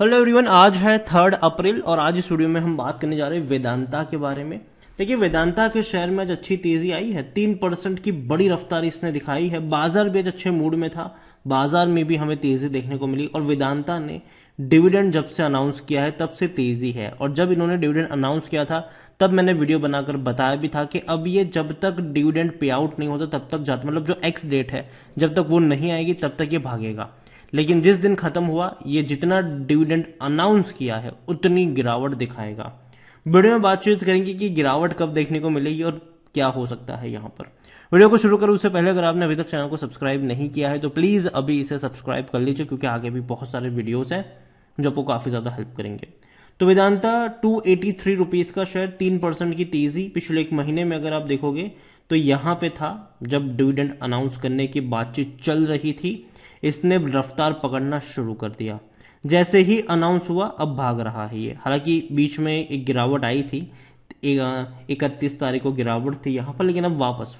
hello everyone आज है third April और आज इस वीडियो में हम बात करने जा रहे हैं वेदांता के बारे में देखिए वेदांता के शेयर में आज अच्छी तेजी आई है तीन परसेंट की बड़ी रफ्तार इसने दिखाई है बाजार भी आज अच्छे मूड में था बाजार में भी हमें तेजी देखने को मिली और वेदांता ने डिविडेंड जब से अनाउंस किया है तब से तेजी है और जब इन्होंने डिविडेंड अनाउंस किया था तब मैंने वीडियो बनाकर बताया भी था कि अब ये जब तक डिविडेंड पे आउट नहीं होता तब तक जाता मतलब जो एक्स डेट है जब तक वो नहीं आएगी तब तक ये भागेगा लेकिन जिस दिन खत्म हुआ ये जितना डिविडेंड अनाउंस किया है उतनी गिरावट दिखाएगा वीडियो में बातचीत करेंगे कि गिरावट कब देखने को मिलेगी और क्या हो सकता है यहां पर वीडियो को शुरू करूँ उससे पहले अगर आपने अभी तक चैनल को सब्सक्राइब नहीं किया है तो प्लीज़ अभी इसे सब्सक्राइब कर लीजिए क्योंकि आगे भी बहुत सारे वीडियोज़ हैं जो आपको काफ़ी ज़्यादा हेल्प करेंगे तो Vedanta two eighty three rupees का शेयर तीन परसेंट की तेज़ी पिछले एक महीने में अगर आप देखोगे तो यहां पे था जब डिविडेंड अनाउंस करने की बातचीत चल रही थी इसने रफ्तार पकड़ना शुरू कर दिया जैसे ही अनाउंस हुआ अब भाग रहा है ये हालांकि बीच में एक गिरावट आई थी इकतीस तारीख को गिरावट थी यहाँ पर लेकिन अब वापस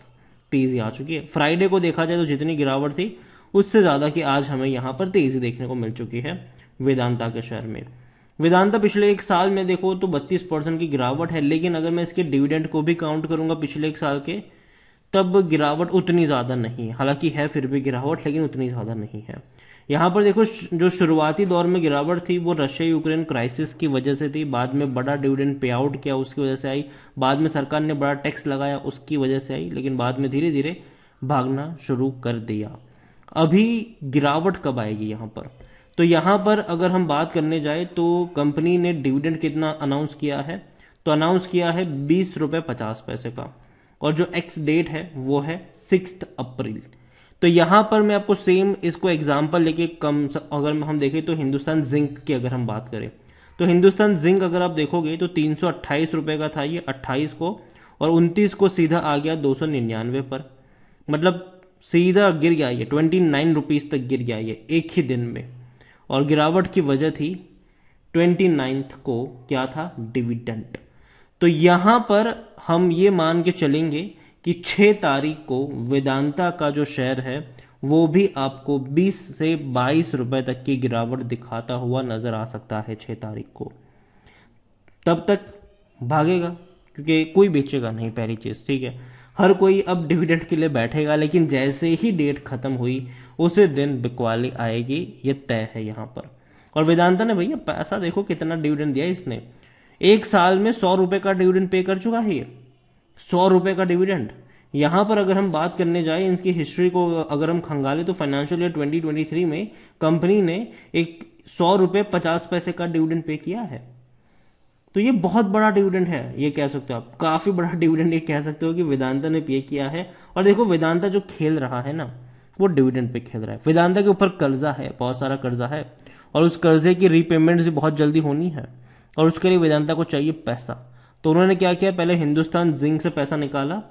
तेज़ी आ चुकी है फ्राइडे को देखा जाए तो जितनी गिरावट थी उससे ज़्यादा कि आज हमें यहाँ पर तेज़ी देखने को मिल चुकी है वेदांता के शेयर में वेदांता पिछले एक साल में देखो तो बत्तीस परसेंट की गिरावट है लेकिन अगर मैं इसके डिविडेंड को भी काउंट करूंगा पिछले एक साल के तब गिरावट उतनी ज़्यादा नहीं है हालांकि है फिर भी गिरावट लेकिन उतनी ज़्यादा नहीं है यहाँ पर देखो जो शुरुआती दौर में गिरावट थी वो रशिया यूक्रेन क्राइसिस की वजह से थी बाद में बड़ा डिविडेंड पे आउट किया उसकी वजह से आई बाद में सरकार ने बड़ा टैक्स लगाया उसकी वजह से आई लेकिन बाद में धीरे धीरे भागना शुरू कर दिया अभी गिरावट कब आएगी यहाँ पर तो यहाँ पर अगर हम बात करने जाए तो कंपनी ने डिविडेंड कितना अनाउंस किया है तो अनाउंस किया है बीस रुपये पचास पैसे का और जो एक्स डेट है वो है सिक्स अप्रैल तो यहाँ पर मैं आपको सेम इसको एग्जाम्पल लेके कम अगर हम देखें तो हिंदुस्तान जिंक की अगर हम बात करें तो हिंदुस्तान जिंक अगर आप देखोगे तो तीन रुपए का था ये 28 को और 29 को सीधा आ गया दो पर मतलब सीधा गिर गया ये ट्वेंटी नाइन रुपीज़ तक गिर गया ये एक ही दिन में और गिरावट की वजह थी ट्वेंटी नाइन्थ को क्या था डिविडेंट तो यहां पर हम ये मान के चलेंगे कि 6 तारीख को वेदांता का जो शेयर है वो भी आपको 20 से 22 रुपए तक की गिरावट दिखाता हुआ नज़र आ सकता है 6 तारीख को तब तक भागेगा क्योंकि कोई बेचेगा नहीं पहली चीज़ ठीक है हर कोई अब डिविडेंड के लिए बैठेगा लेकिन जैसे ही डेट ख़त्म हुई उसी दिन बिकवाली आएगी ये तय है यहां पर और वेदांता ने भैया पैसा देखो कितना डिविडेंड दिया इसने एक साल में सौ रुपये का डिविडेंड पे कर चुका है ये सौ रुपये का डिविडेंड यहां पर अगर हम बात करने जाए इनकी हिस्ट्री को अगर हम खंगाले तो फाइनेंशियल ईयर 2023 में कंपनी ने एक सौ रुपये पचास पैसे का डिविडेंड पे किया है तो ये बहुत बड़ा डिविडेंड है ये कह सकते हो आप काफ़ी बड़ा डिविडेंड ये कह सकते हो कि वेदांता ने पे किया है और देखो वेदांता जो खेल रहा है ना वो डिविडेंड पे खेल रहा है वेदांता के ऊपर कर्जा है बहुत सारा कर्जा है और उस कर्जे की रीपेमेंट भी बहुत जल्दी होनी है और उसके लिए वेदांता को चाहिए पैसा तो उन्होंने क्या किया पहले हिंदुस्तान जिंक से पैसा निकाला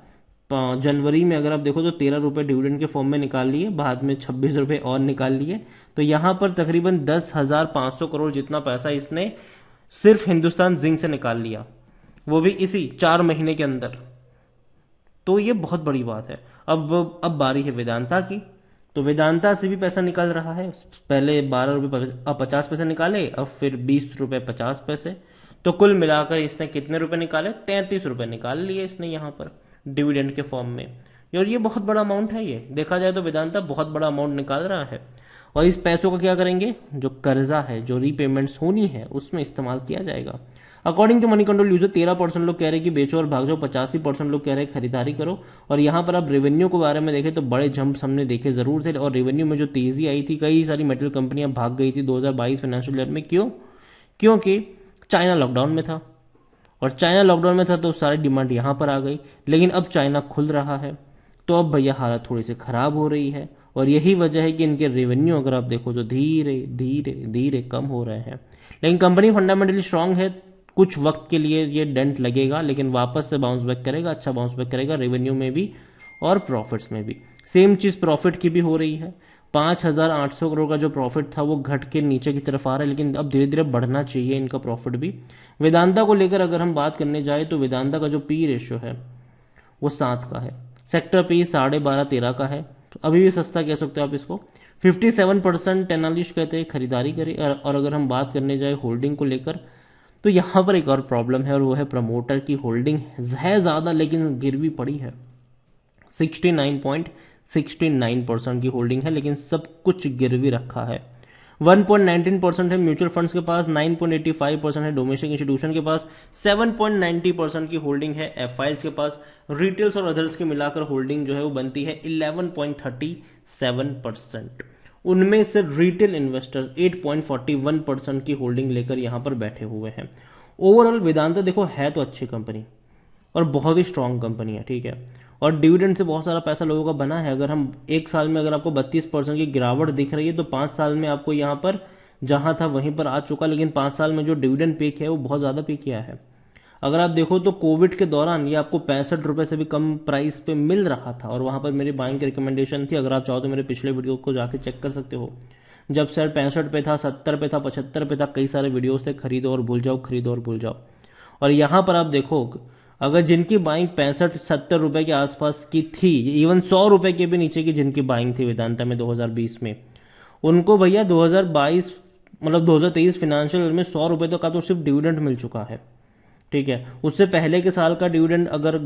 जनवरी में अगर आप देखो तो तेरह रुपये डिविडेंड के फॉर्म में निकाल लिए बाद में छब्बीस रुपये और निकाल लिए तो यहाँ पर तकरीबन दस हज़ार पाँच सौ करोड़ जितना पैसा इसने सिर्फ हिंदुस्तान जिंक से निकाल लिया वो भी इसी चार महीने के अंदर तो ये बहुत बड़ी बात है अब अब बारी है वेदांता की तो वेदांता से भी पैसा निकल रहा है पहले बारह रुपये अब पचास पैसे निकाले अब फिर बीस रुपये पचास पैसे तो कुल मिलाकर इसने कितने रुपए निकाले तैंतीस रुपये निकाल लिए इसने यहाँ पर डिविडेंड के फॉर्म में और ये बहुत बड़ा अमाउंट है ये देखा जाए तो वेदांता बहुत बड़ा अमाउंट निकाल रहा है और इस पैसों का क्या करेंगे जो कर्जा है जो रीपेमेंट्स होनी है उसमें इस्तेमाल किया जाएगा according to Moneycontrol user तेरह परसेंट लोग कह रहे हैं कि बेचो और भाग जाओ पचासी परसेंट लोग कह रहे हैं खरीदारी करो और यहाँ पर आप रेवेन्यू के बारे में देखें तो बड़े जंप हमने देखे जरूर थे और रेवेन्यू में जो तेजी आई थी कई सारी मेटल कंपनियां भाग गई थी 2022 फाइनेंशियल ईयर में क्यों क्योंकि चाइना लॉकडाउन में था और चाइना लॉकडाउन में था तो सारी डिमांड यहाँ पर आ गई लेकिन अब चाइना खुल रहा है तो अब भैया हालत थोड़ी सी खराब हो रही है और यही वजह है कि इनके रेवेन्यू अगर आप देखो तो धीरे धीरे धीरे कम हो रहे हैं लेकिन कंपनी फंडामेंटली स्ट्रांग है कुछ वक्त के लिए ये डेंट लगेगा लेकिन वापस से बाउंस बैक करेगा अच्छा बाउंस बैक करेगा रेवेन्यू में भी और प्रॉफिट्स में भी सेम चीज़ प्रॉफिट की भी हो रही है पाँच हज़ार आठ सौ करोड़ का जो प्रॉफिट था वो घट के नीचे की तरफ आ रहा है लेकिन अब धीरे धीरे बढ़ना चाहिए इनका प्रॉफिट भी वेदांता को लेकर अगर हम बात करने जाए तो वेदांता का जो पी रेशियो है वो सात का है सेक्टर पी साढ़े बारह तेरह का है तो अभी भी सस्ता कह सकते हो आप इसको 57 परसेंट एनालिस्ट कहते हैं खरीदारी करें और अगर हम बात करने जाए होल्डिंग को लेकर तो यहाँ पर एक और प्रॉब्लम है और वो है प्रमोटर की होल्डिंग है ज़्यादा लेकिन गिरवी पड़ी है 69.69 परसेंट की होल्डिंग है लेकिन सब कुछ गिरवी रखा है 1.19 परसेंट है म्यूचुअल फंड्स के पास 9.85 परसेंट है डोमेस्टिक इंस्टीट्यूशन के पास 7.90 परसेंट की होल्डिंग है एफ के पास रिटेल्स और अदर्स के मिलाकर होल्डिंग जो है वो बनती है 11.37 परसेंट उनमें से रिटेल इन्वेस्टर्स 8.41 परसेंट की होल्डिंग लेकर यहां पर बैठे हुए हैं ओवरऑल वेदांत देखो है तो अच्छी कंपनी और बहुत ही स्ट्रॉन्ग कंपनी है ठीक है और डिविडेंड से बहुत सारा पैसा लोगों का बना है अगर हम एक साल में अगर आपको बत्तीस परसेंट की गिरावट दिख रही है तो पाँच साल में आपको यहाँ पर जहाँ था वहीं पर आ चुका लेकिन पाँच साल में जो डिविडेंड पे किया है वो बहुत ज़्यादा पे किया है अगर आप देखो तो कोविड के दौरान ये आपको पैंसठ रुपये से भी कम प्राइस पे मिल रहा था और वहाँ पर मेरी बाइंग की रिकमेंडेशन थी अगर आप चाहो तो मेरे पिछले वीडियो को जाके चेक कर सकते हो जब सर पैंसठ पे था सत्तर पे था पचहत्तर पे था कई सारे वीडियोस थे खरीदो और भूल जाओ खरीदो और भूल जाओ और यहाँ पर आप देखो अगर जिनकी बाइंग पैंसठ सत्तर रुपए के आसपास की थी इवन सौ रुपए के भी नीचे की जिनकी बाइंग थी वेदांता में 2020 में उनको भैया 2022 मतलब 2023 फाइनेंशियल ईयर में सौ रुपए तो का तो सिर्फ डिविडेंड मिल चुका है ठीक है उससे पहले के साल का डिविडेंड अगर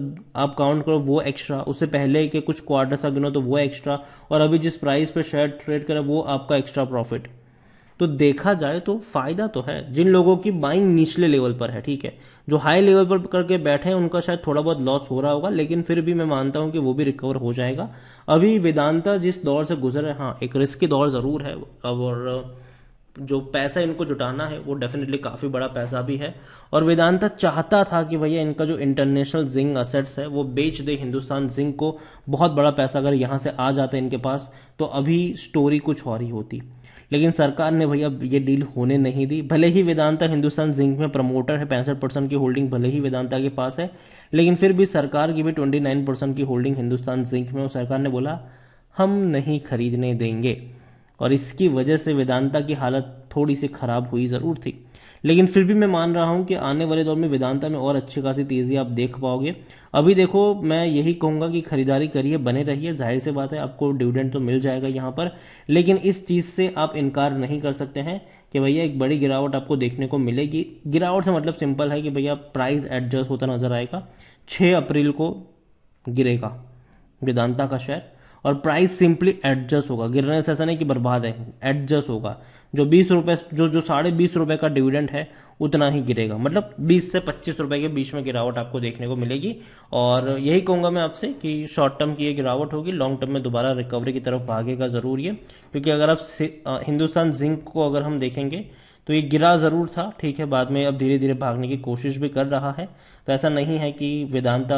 आप काउंट करो वो एक्स्ट्रा उससे पहले के कुछ क्वार्टर्स का गिनो तो वो एक्स्ट्रा और अभी जिस प्राइस पर शेयर ट्रेड करें वो आपका एक्स्ट्रा प्रॉफिट तो देखा जाए तो फायदा तो है जिन लोगों की बाइंग निचले लेवल पर है ठीक है जो हाई लेवल पर करके बैठे हैं उनका शायद थोड़ा बहुत लॉस हो रहा होगा लेकिन फिर भी मैं मानता हूं कि वो भी रिकवर हो जाएगा अभी वेदांता जिस दौर से गुजर रहे हाँ एक रिस्की दौर ज़रूर है और जो पैसा इनको जुटाना है वो डेफिनेटली काफ़ी बड़ा पैसा भी है और वेदांता चाहता था कि भैया इनका जो इंटरनेशनल जिंक असेट्स है वो बेच दे हिंदुस्तान जिंक को बहुत बड़ा पैसा अगर यहाँ से आ जाता इनके पास तो अभी स्टोरी कुछ और ही होती लेकिन सरकार ने भैया ये डील होने नहीं दी भले ही वेदांता हिंदुस्तान जिंक में प्रमोटर है पैंसठ परसेंट की होल्डिंग भले ही वेदांता के पास है लेकिन फिर भी सरकार की भी ट्वेंटी नाइन परसेंट की होल्डिंग हिंदुस्तान जिंक में और सरकार ने बोला हम नहीं खरीदने देंगे और इसकी वजह से वेदांता की हालत थोड़ी सी खराब हुई ज़रूर थी लेकिन फिर भी मैं मान रहा हूं कि आने वाले दौर में वेदांता में और अच्छी खासी तेज़ी आप देख पाओगे अभी देखो मैं यही कहूंगा कि खरीदारी करिए बने रहिए जाहिर सी बात है आपको डिविडेंड तो मिल जाएगा यहाँ पर लेकिन इस चीज़ से आप इनकार नहीं कर सकते हैं कि भैया एक बड़ी गिरावट आपको देखने को मिलेगी गिरावट से मतलब सिंपल है कि भैया प्राइस एडजस्ट होता नज़र आएगा छः अप्रैल को गिरेगा वेदांता का शेयर और प्राइस सिंपली एडजस्ट होगा गिरने से ऐसा नहीं कि बर्बाद है एडजस्ट होगा जो बीस रुपये जो जो साढ़े बीस रुपये का डिविडेंड है उतना ही गिरेगा मतलब बीस से पच्चीस रुपए के बीच में गिरावट आपको देखने को मिलेगी और यही कहूंगा मैं आपसे कि शॉर्ट टर्म की ये गिरावट होगी लॉन्ग टर्म में दोबारा रिकवरी की तरफ भागेगा ज़रूर ये क्योंकि अगर आप हिंदुस्तान जिंक को अगर हम देखेंगे तो ये गिरा ज़रूर था ठीक है बाद में अब धीरे धीरे भागने की कोशिश भी कर रहा है तो ऐसा नहीं है कि वेदांता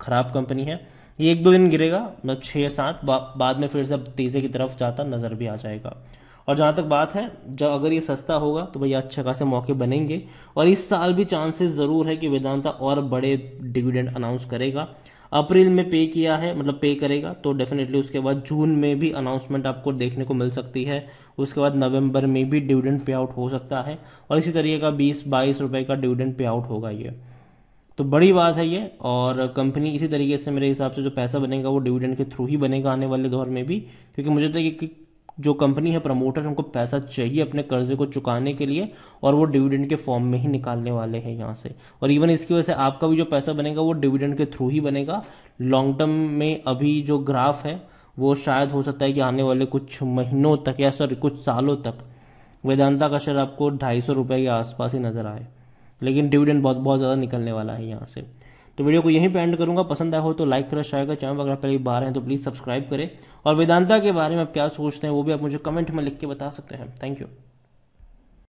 ख़राब कंपनी है ये एक दो दिन गिरेगा मतलब छः सात बाद में फिर से तेजी की तरफ जाता नज़र भी आ जाएगा और जहाँ तक बात है जब अगर ये सस्ता होगा तो भैया अच्छे खासे मौके बनेंगे और इस साल भी चांसेस ज़रूर है कि वेदांता और बड़े डिविडेंड अनाउंस करेगा अप्रैल में पे किया है मतलब पे करेगा तो डेफिनेटली उसके बाद जून में भी अनाउंसमेंट आपको देखने को मिल सकती है उसके बाद नवंबर में भी डिविडेंड पे आउट हो सकता है और इसी तरीके का बीस बाईस रुपए का डिविडेंड पे आउट होगा ये तो बड़ी बात है ये और कंपनी इसी तरीके से मेरे हिसाब से जो पैसा बनेगा वो डिविडेंड के थ्रू ही बनेगा आने वाले दौर में भी क्योंकि मुझे तो ये जो कंपनी है प्रमोटर उनको पैसा चाहिए अपने कर्जे को चुकाने के लिए और वो डिविडेंड के फॉर्म में ही निकालने वाले हैं यहाँ से और इवन इसकी वजह से आपका भी जो पैसा बनेगा वो डिविडेंड के थ्रू ही बनेगा लॉन्ग टर्म में अभी जो ग्राफ है वो शायद हो सकता है कि आने वाले कुछ महीनों तक या सॉरी कुछ सालों तक वेदांता का शेयर आपको ढाई सौ रुपये के आसपास ही नज़र आए लेकिन डिविडेंड बहुत बहुत ज़्यादा निकलने वाला है यहाँ से तो वीडियो को यहीं पे एंड करूंगा पसंद आया हो तो लाइक करें शेयर करें चैनल अगर पहले बाहर हैं तो प्लीज़ सब्सक्राइब करें और वेदांता के बारे में आप क्या सोचते हैं वो भी आप मुझे कमेंट में लिख के बता सकते हैं थैंक यू